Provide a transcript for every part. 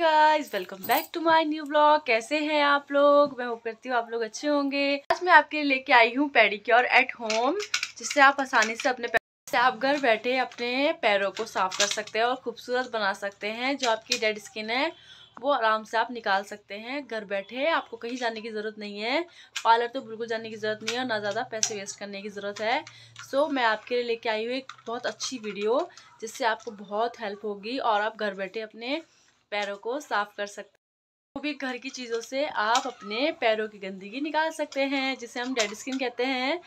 Guys welcome back to my new blog कैसे हैं आप लोग मैं होप करती हूँ आप लोग अच्छे होंगे आज मैं आपके लिए लेके आई हूँ पेडिक्योर एट होम जिससे आप आसानी से अपने से आप घर बैठे अपने पैरों को साफ कर सकते हैं और खूबसूरत बना सकते हैं जो आपकी डेड स्किन है वो आराम से आप निकाल सकते हैं घर बैठे आपको कहीं जाने की ज़रूरत नहीं है पार्लर तो बिल्कुल जाने की ज़रूरत नहीं है और ना ज़्यादा पैसे वेस्ट करने की ज़रूरत है सो so, मैं आपके लिए लेके आई हूँ एक बहुत अच्छी वीडियो जिससे आपको बहुत हेल्प होगी और आप घर बैठे अपने पैरों को साफ कर सकते हैं वो भी घर की चीज़ों से आप अपने पैरों की गंदगी निकाल सकते हैं जिसे हम डेड स्किन कहते हैं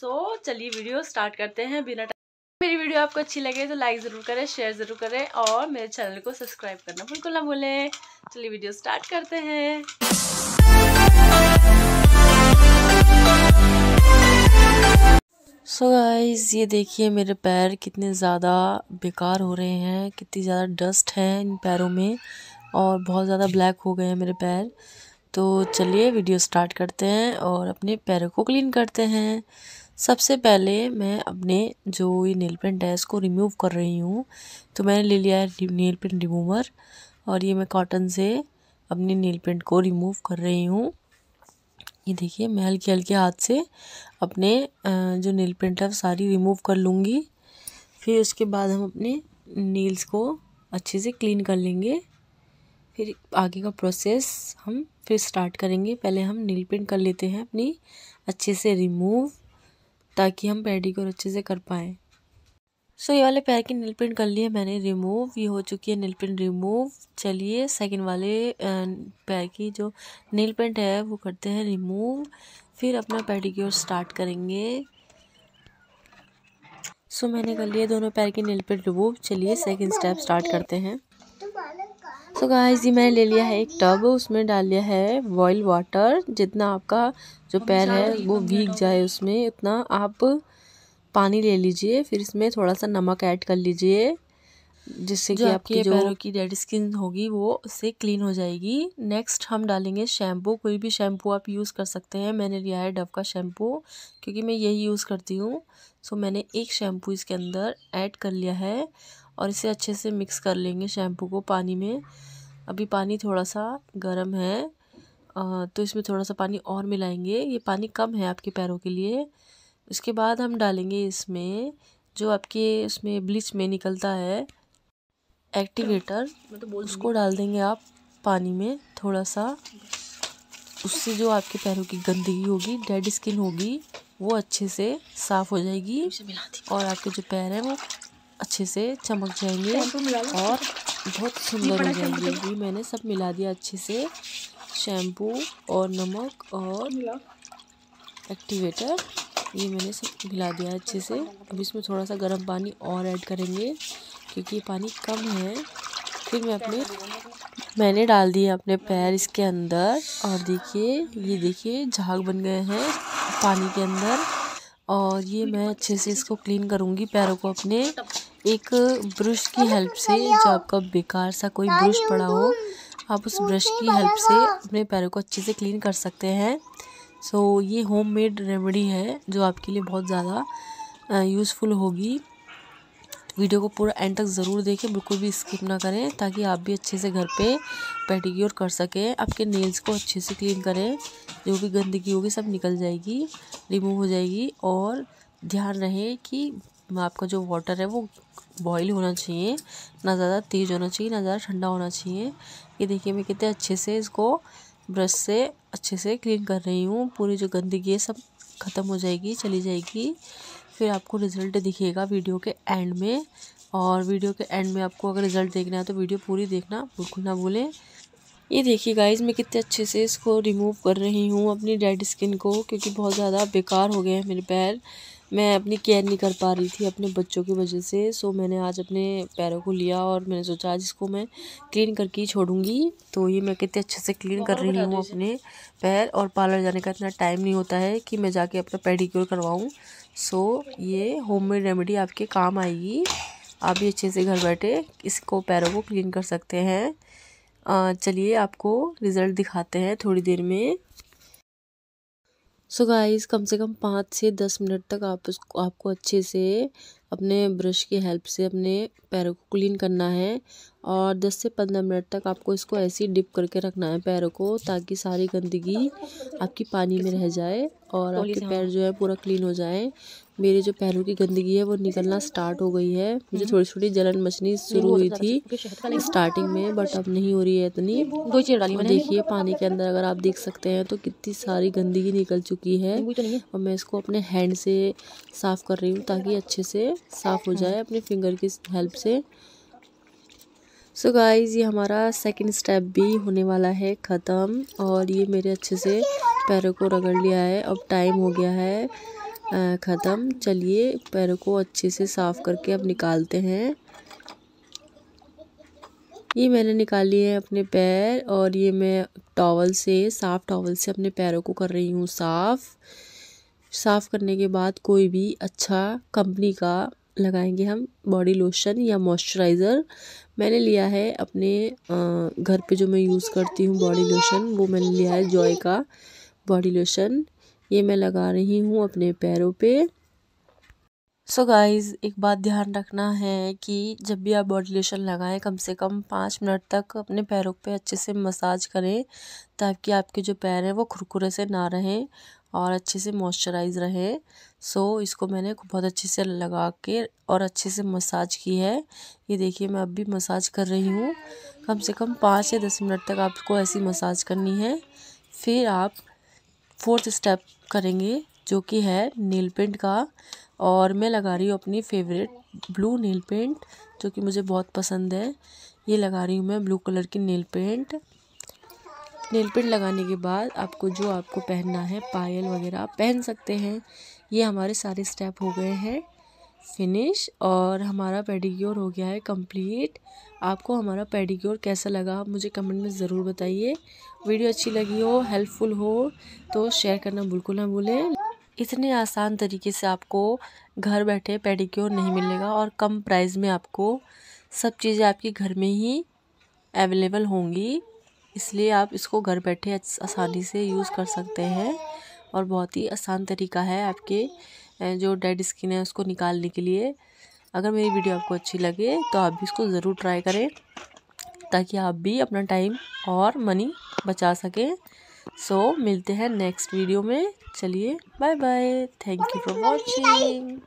सो so, चलिए वीडियो स्टार्ट करते हैं बिना मेरी वीडियो आपको अच्छी लगे तो लाइक ज़रूर करें शेयर ज़रूर करें और मेरे चैनल को सब्सक्राइब करना बिल्कुल ना भूलें चलिए वीडियो स्टार्ट करते हैं सो गाइस ये देखिए मेरे पैर कितने ज़्यादा बेकार हो रहे हैं कितनी ज़्यादा डस्ट है इन पैरों में और बहुत ज़्यादा ब्लैक हो गए हैं मेरे पैर तो चलिए वीडियो स्टार्ट करते हैं और अपने पैरों को क्लीन करते हैं सबसे पहले मैं अपने जो ये नेल पेंट है इसको रिमूव कर रही हूँ तो मैंने ले लिया है नेल पेंट रिमूवर और ये मैं कॉटन से अपने नेल पेंट को रिमूव कर रही हूँ ये देखिए मैं हल्के हल्के हाथ से अपने जो नील पेंट है वो सारी रिमूव कर लूँगी फिर उसके बाद हम अपने नील्स को अच्छे से क्लीन कर लेंगे फिर आगे का प्रोसेस हम फिर स्टार्ट करेंगे पहले हम नील पेंट कर लेते हैं अपनी अच्छे से रिमूव ताकि हम पेडिक्योर अच्छे से कर पाएँ सो so, ये वाले पैर की नील प्रिंट कर लिए मैंने रिमूव ये हो चुकी है नील प्रिंट रिमूव चलिए सेकंड वाले पैर की जो नील प्रिंट है वो करते हैं रिमूव फिर अपना पेडिक्योर स्टार्ट करेंगे सो so, मैंने कर लिए दोनों पैर की नील प्रिंट रिमूव चलिए सेकंड स्टेप स्टार्ट करते हैं सो गाइस जी मैंने ले लिया है एक टब उसमें डाल लिया है बॉयल वाटर जितना आपका जो पैर है वो भीग जाए उसमें उतना आप पानी ले लीजिए फिर इसमें थोड़ा सा नमक ऐड कर लीजिए जिससे कि आपकी जो पैरों की डेड स्किन होगी वो उससे क्लीन हो जाएगी नेक्स्ट हम डालेंगे शैम्पू कोई भी शैम्पू आप यूज़ कर सकते हैं मैंने लिया है डव का शैम्पू क्योंकि मैं यही यूज़ करती हूँ सो मैंने एक शैम्पू इसके अंदर ऐड कर लिया है और इसे अच्छे से मिक्स कर लेंगे शैम्पू को पानी में अभी पानी थोड़ा सा गर्म है तो इसमें थोड़ा सा पानी और मिलाएंगे ये पानी कम है आपके पैरों के लिए उसके बाद हम डालेंगे इसमें जो आपके उसमें ब्लीच में निकलता है एक्टिवेटर तो उसको डाल देंगे आप पानी में थोड़ा सा उससे जो आपके पैरों की गंदगी होगी डेड स्किन होगी वो अच्छे से साफ़ हो जाएगी और आपके जो पैर हैं वो अच्छे से चमक जाएंगे और बहुत सुंदर हो जाएंगे भी तो- मैंने सब मिला दिया अच्छे से शैम्पू और नमक और एक्टिवेटर ये मैंने सब मिला दिया अच्छे से अब इसमें थोड़ा सा गर्म पानी और ऐड करेंगे क्योंकि ये पानी कम है फिर मैं अपने मैंने डाल दिए अपने पैर इसके अंदर और देखिए ये देखिए झाग बन गए हैं पानी के अंदर और ये मैं अच्छे से इसको क्लीन करूँगी पैरों को अपने एक ब्रश की हेल्प से जो आपका बेकार सा कोई ब्रश पड़ा हो आप उस ब्रश की हेल्प से अपने पैरों को अच्छे से क्लीन कर सकते हैं सो so, ये होम मेड रेमेडी है जो आपके लिए बहुत ज़्यादा यूज़फुल होगी वीडियो को पूरा एंड तक ज़रूर देखें बिल्कुल भी स्किप ना करें ताकि आप भी अच्छे से घर पे पेटिक्योर कर सकें आपके नेल्स को अच्छे से क्लीन करें जो भी गंदगी होगी सब निकल जाएगी रिमूव हो जाएगी और ध्यान रहे कि आपका जो वाटर है वो बॉईल होना चाहिए ना ज़्यादा तेज़ होना चाहिए ना ज़्यादा ठंडा होना चाहिए ये देखिए मैं कितने अच्छे से इसको ब्रश से अच्छे से क्लीन कर रही हूँ पूरी जो गंदगी है सब ख़त्म हो जाएगी चली जाएगी फिर आपको रिज़ल्ट दिखेगा वीडियो के एंड में और वीडियो के एंड में आपको अगर रिज़ल्ट देखना है तो वीडियो पूरी देखना बिल्कुल ना भूलें ये देखिए गाइस मैं कितने अच्छे से इसको रिमूव कर रही हूँ अपनी डेड स्किन को क्योंकि बहुत ज़्यादा बेकार हो गए हैं मेरे पैर मैं अपनी केयर नहीं कर पा रही थी अपने बच्चों की वजह से सो मैंने आज अपने पैरों को लिया और मैंने सोचा आज इसको मैं क्लीन करके ही छोड़ूंगी तो ये मैं कितने अच्छे से क्लीन कर रही हूँ अपने पैर और पार्लर जाने का इतना टाइम नहीं होता है कि मैं जाके अपना पेडिक्योर करवाऊँ सो ये मेड रेमेडी आपके काम आएगी आप भी अच्छे से घर बैठे इसको पैरों को क्लीन कर सकते हैं चलिए आपको रिज़ल्ट दिखाते हैं थोड़ी देर में सो गाइस कम से कम पाँच से दस मिनट तक आप उसको आपको अच्छे से अपने ब्रश की हेल्प से अपने पैरों को क्लीन करना है और 10 से 15 मिनट तक आपको इसको ऐसे ही डिप करके रखना है पैरों को ताकि सारी गंदगी आपकी पानी में रह जाए और आपके पैर हाँ। जो है पूरा क्लीन हो जाए मेरे जो पैरों की गंदगी है वो निकलना स्टार्ट हो गई है मुझे हम्म। थोड़ी थोड़ी जलन मचनी शुरू हुई तो थी स्टार्टिंग में बट अब नहीं हो रही है इतनी दो चीज देखिए पानी के अंदर अगर आप देख सकते हैं तो कितनी सारी गंदगी निकल चुकी है तो और मैं इसको अपने हैंड से साफ़ कर रही हूँ ताकि अच्छे से साफ़ हो जाए अपने फिंगर की हेल्प से सो so गाइज़ ये हमारा सेकंड स्टेप भी होने वाला है ख़त्म और ये मेरे अच्छे से पैरों को रगड़ लिया है अब टाइम हो गया है ख़त्म चलिए पैरों को अच्छे से साफ़ करके अब निकालते हैं ये मैंने लिए हैं अपने पैर और ये मैं टॉवल से साफ़ टॉवल से अपने पैरों को कर रही हूँ साफ़ साफ़ करने के बाद कोई भी अच्छा कंपनी का लगाएंगे हम बॉडी लोशन या मॉइस्चराइज़र मैंने लिया है अपने घर पे जो मैं यूज़ करती हूँ बॉडी लोशन वो मैंने लिया है जॉय का बॉडी लोशन ये मैं लगा रही हूँ अपने पैरों पे सो so गाइस एक बात ध्यान रखना है कि जब भी आप बॉडी लोशन लगाएं कम से कम पाँच मिनट तक अपने पैरों पे अच्छे से मसाज करें ताकि आपके जो पैर हैं वो खुरखुरे से ना रहें और अच्छे से मॉइस्चराइज रहे सो इसको मैंने बहुत अच्छे से लगा के और अच्छे से मसाज की है ये देखिए मैं अब भी मसाज कर रही हूँ कम से कम पाँच या दस मिनट तक आपको ऐसी मसाज करनी है फिर आप फोर्थ स्टेप करेंगे जो कि है नील पेंट का और मैं लगा रही हूँ अपनी फेवरेट ब्लू नील पेंट जो कि मुझे बहुत पसंद है ये लगा रही हूँ मैं ब्लू कलर की नील पेंट नेल पेंट लगाने के बाद आपको जो आपको पहनना है पायल वगैरह आप पहन सकते हैं ये हमारे सारे स्टेप हो गए हैं फिनिश और हमारा पेडिक्योर हो गया है कंप्लीट आपको हमारा पेडिक्योर कैसा लगा मुझे कमेंट में ज़रूर बताइए वीडियो अच्छी लगी हो हेल्पफुल हो तो शेयर करना बिल्कुल ना भूलें इतने आसान तरीके से आपको घर बैठे पेडिक्योर नहीं मिलेगा और कम प्राइस में आपको सब चीज़ें आपके घर में ही अवेलेबल होंगी इसलिए आप इसको घर बैठे आसानी से यूज़ कर सकते हैं और बहुत ही आसान तरीका है आपके जो डेड स्किन है उसको निकालने के लिए अगर मेरी वीडियो आपको अच्छी लगे तो आप भी इसको ज़रूर ट्राई करें ताकि आप भी अपना टाइम और मनी बचा सकें सो so, मिलते हैं नेक्स्ट वीडियो में चलिए bye bye thank you for watching